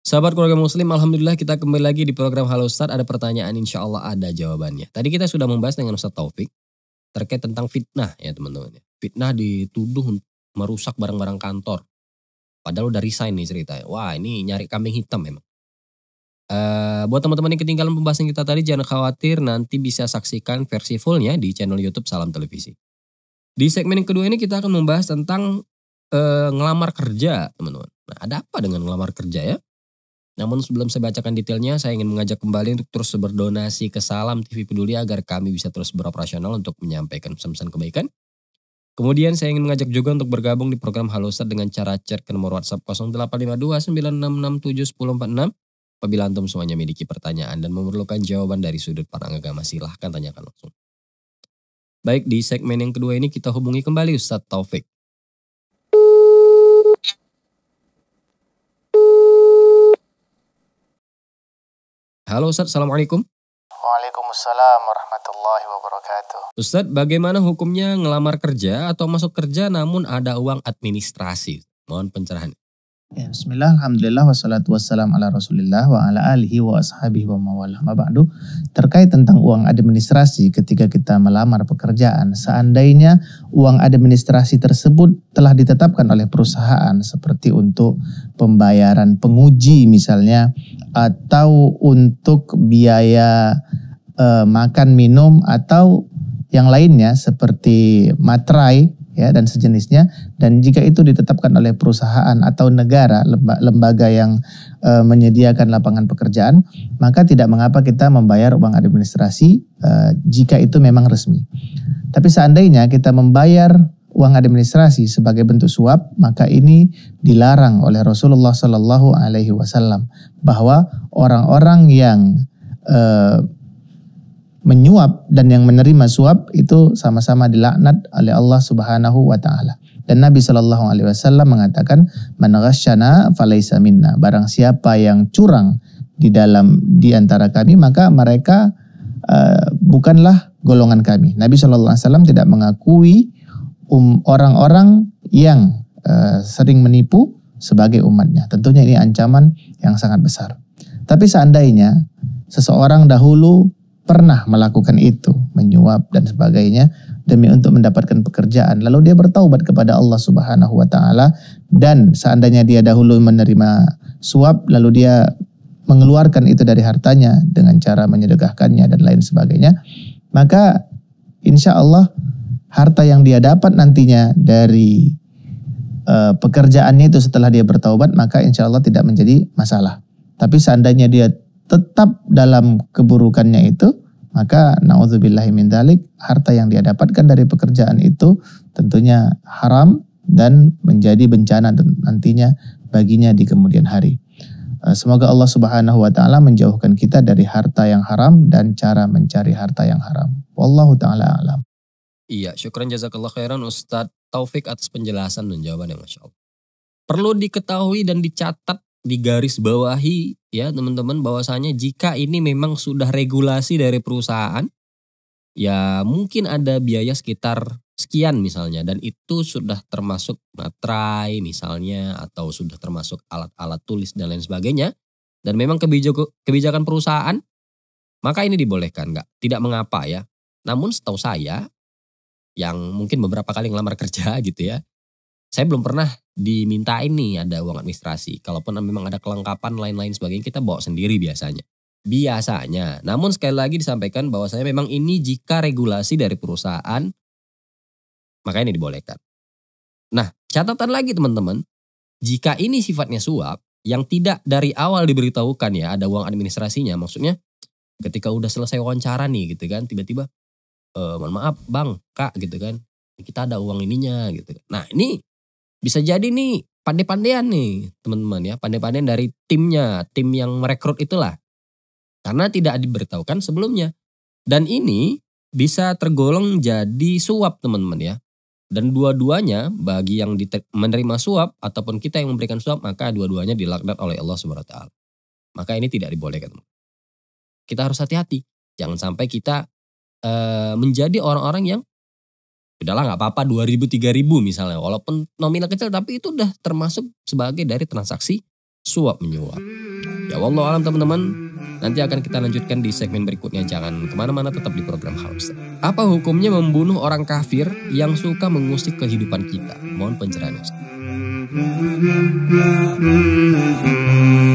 Sahabat keluarga muslim, Alhamdulillah kita kembali lagi di program Halo Ustaz. Ada pertanyaan, insya Allah ada jawabannya. Tadi kita sudah membahas dengan Ustaz Taufik terkait tentang fitnah ya teman-teman. Fitnah dituduh merusak barang-barang kantor. Padahal udah resign nih ceritanya. Wah ini nyari kambing hitam memang. Uh, buat teman-teman yang ketinggalan pembahasan kita tadi jangan khawatir nanti bisa saksikan versi fullnya di channel YouTube Salam Televisi. Di segmen yang kedua ini kita akan membahas tentang uh, ngelamar kerja teman-teman. Nah, ada apa dengan ngelamar kerja ya? Namun sebelum saya bacakan detailnya, saya ingin mengajak kembali untuk terus berdonasi ke Salam TV Peduli agar kami bisa terus beroperasional untuk menyampaikan pesan-pesan kebaikan. Kemudian saya ingin mengajak juga untuk bergabung di program Haloser dengan cara chat ke nomor WhatsApp 0852 966 Apabila antum semuanya memiliki pertanyaan dan memerlukan jawaban dari sudut pandang agama, silahkan tanyakan langsung. Baik, di segmen yang kedua ini kita hubungi kembali Ustadz Taufik. Halo Ustadz, Assalamualaikum. Waalaikumsalam warahmatullahi wabarakatuh. Ustadz, bagaimana hukumnya ngelamar kerja atau masuk kerja namun ada uang administrasi? Mohon pencerahan. Ya, bismillah, alhamdulillah, wassalatu wassalam ala rasulillah wa ala alihi wa ashabihi wa mawalah ma'ba'du. Terkait tentang uang administrasi ketika kita melamar pekerjaan, seandainya uang administrasi tersebut telah ditetapkan oleh perusahaan seperti untuk pembayaran penguji misalnya atau untuk biaya eh, makan minum atau yang lainnya seperti materai ya dan sejenisnya dan jika itu ditetapkan oleh perusahaan atau negara lembaga yang e, menyediakan lapangan pekerjaan maka tidak mengapa kita membayar uang administrasi e, jika itu memang resmi tapi seandainya kita membayar uang administrasi sebagai bentuk suap maka ini dilarang oleh Rasulullah Shallallahu Alaihi Wasallam bahwa orang-orang yang e, menyuap dan yang menerima suap itu sama-sama dilaknat oleh Allah Subhanahu wa taala. Dan Nabi Shallallahu alaihi wasallam mengatakan, "Man ghasyana falaisa minna." Barang siapa yang curang di dalam di antara kami, maka mereka uh, bukanlah golongan kami. Nabi Shallallahu alaihi wasallam tidak mengakui um, orang-orang yang uh, sering menipu sebagai umatnya. Tentunya ini ancaman yang sangat besar. Tapi seandainya seseorang dahulu pernah melakukan itu, menyuap dan sebagainya demi untuk mendapatkan pekerjaan. Lalu dia bertaubat kepada Allah Subhanahu wa taala dan seandainya dia dahulu menerima suap lalu dia mengeluarkan itu dari hartanya dengan cara menyedekahkannya dan lain sebagainya, maka insya Allah harta yang dia dapat nantinya dari uh, pekerjaannya itu setelah dia bertaubat maka insya Allah tidak menjadi masalah. Tapi seandainya dia tetap dalam keburukannya itu, maka naudzubillahi min dalik, harta yang dia dapatkan dari pekerjaan itu tentunya haram dan menjadi bencana nantinya baginya di kemudian hari. Eh, semoga Allah Subhanahu wa taala menjauhkan kita dari harta yang haram dan cara mencari harta yang haram. Wallahu taala alam. Iya, syukran jazakallah khairan Ustadz Taufik atas penjelasan dan jawaban yang Masya Allah. Perlu diketahui dan dicatat bawahi ya teman-teman bahwasanya jika ini memang sudah regulasi dari perusahaan ya mungkin ada biaya sekitar sekian misalnya dan itu sudah termasuk materai misalnya atau sudah termasuk alat-alat tulis dan lain sebagainya dan memang kebijakan perusahaan maka ini dibolehkan nggak tidak mengapa ya namun setahu saya yang mungkin beberapa kali ngelamar kerja gitu ya saya belum pernah diminta ini ada uang administrasi. Kalaupun memang ada kelengkapan lain-lain sebagainya kita bawa sendiri biasanya. Biasanya. Namun sekali lagi disampaikan bahwa saya memang ini jika regulasi dari perusahaan maka ini dibolehkan. Nah, catatan lagi teman-teman, jika ini sifatnya suap yang tidak dari awal diberitahukan ya ada uang administrasinya, maksudnya ketika udah selesai wawancara nih gitu kan, tiba-tiba e, mohon maaf bang, kak gitu kan, kita ada uang ininya gitu. Kan. Nah ini bisa jadi nih pandai-pandaian nih teman-teman ya, pandai-pandaian dari timnya, tim yang merekrut itulah. Karena tidak diberitahukan sebelumnya. Dan ini bisa tergolong jadi suap teman-teman ya. Dan dua-duanya bagi yang menerima suap ataupun kita yang memberikan suap maka dua-duanya dilaknat oleh Allah Subhanahu taala. Maka ini tidak dibolehkan. Kita harus hati-hati. Jangan sampai kita e, menjadi orang-orang yang udahlah nggak apa-apa 2000 3000 misalnya walaupun nominal kecil tapi itu udah termasuk sebagai dari transaksi suap menyuap. Ya Allah alam teman-teman, nanti akan kita lanjutkan di segmen berikutnya. Jangan kemana-mana tetap di program House. Apa hukumnya membunuh orang kafir yang suka mengusik kehidupan kita? Mohon Ustaz.